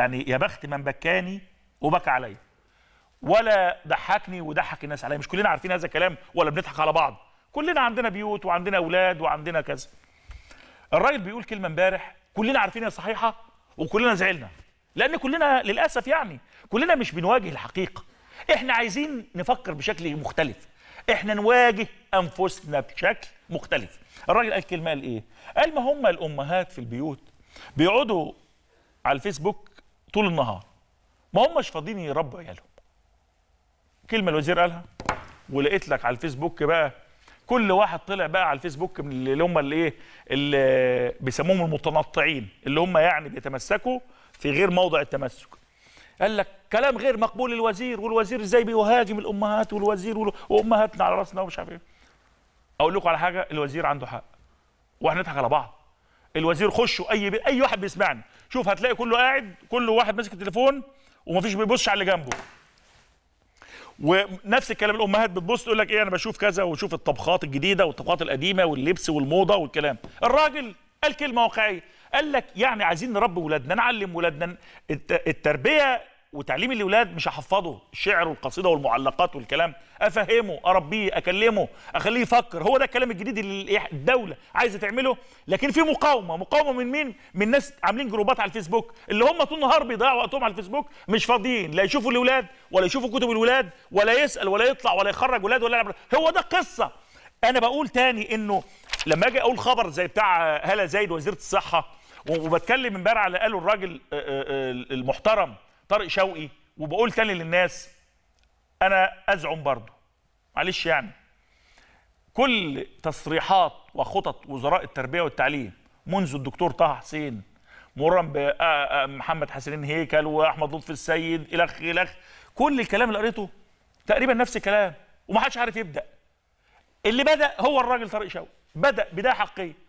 يعني يا بخت من بكاني وبكى عليا ولا ضحكني وضحك الناس عليا مش كلنا عارفين هذا الكلام ولا بنضحك على بعض كلنا عندنا بيوت وعندنا اولاد وعندنا كذا الراجل بيقول كلمه امبارح كلنا عارفينها صحيحه وكلنا زعلنا لان كلنا للاسف يعني كلنا مش بنواجه الحقيقه احنا عايزين نفكر بشكل مختلف احنا نواجه انفسنا بشكل مختلف الراجل قال كلمه قال ايه قال ما هم الامهات في البيوت بيقعدوا على الفيسبوك طول النهار ما هماش فاضيين يربوا عيالهم كلمه الوزير قالها ولقيت لك على الفيسبوك بقى كل واحد طلع بقى على الفيسبوك من اللي هم اللي ايه اللي بيسموهم المتنطعين اللي هم يعني بيتمسكوا في غير موضع التمسك قال لك كلام غير مقبول للوزير والوزير ازاي بيهاجم الامهات والوزير وامهاتنا على راسنا ومش عارف ايه اقول لكم على حاجه الوزير عنده حق واحنا نضحك على بعض الوزير خشوا اي بي... اي واحد بيسمعني شوف هتلاقي كله قاعد كله واحد ماسك التليفون ومفيش بيبصش على اللي جنبه ونفس الكلام الامهات بتبص تقول لك ايه انا بشوف كذا وشوف الطبخات الجديده والطبخات القديمه واللبس والموضه والكلام الراجل قال كلمه واقعيه قال لك يعني عايزين نربي ولادنا نعلم ولادنا التربيه وتعليم الاولاد مش هحفظه الشعر والقصيده والمعلقات والكلام افهمه اربيه اكلمه اخليه يفكر هو ده الكلام الجديد اللي الدوله عايزه تعمله لكن في مقاومه مقاومه من مين من ناس عاملين جروبات على الفيسبوك اللي هم طول النهار بيضيعوا وقتهم على الفيسبوك مش فاضيين لا يشوفوا الاولاد ولا يشوفوا كتب الاولاد ولا يسال ولا يطلع ولا يخرج ولاد ولا يلعب هو ده قصه انا بقول تاني انه لما اجي اقول خبر زي بتاع هلا زايد وزيره الصحه وبتكلم امبارح على قاله الراجل المحترم طارق شوقي وبقول تاني للناس انا ازعم برضه معلش يعني كل تصريحات وخطط وزراء التربيه والتعليم منذ الدكتور طه حسين مرورا بمحمد حسنين هيكل واحمد لطفي السيد الخ الخ كل الكلام اللي قريته تقريبا نفس الكلام ومحدش عارف يبدا اللي بدا هو الراجل طارق شوقي بدا بدايه حقيقيه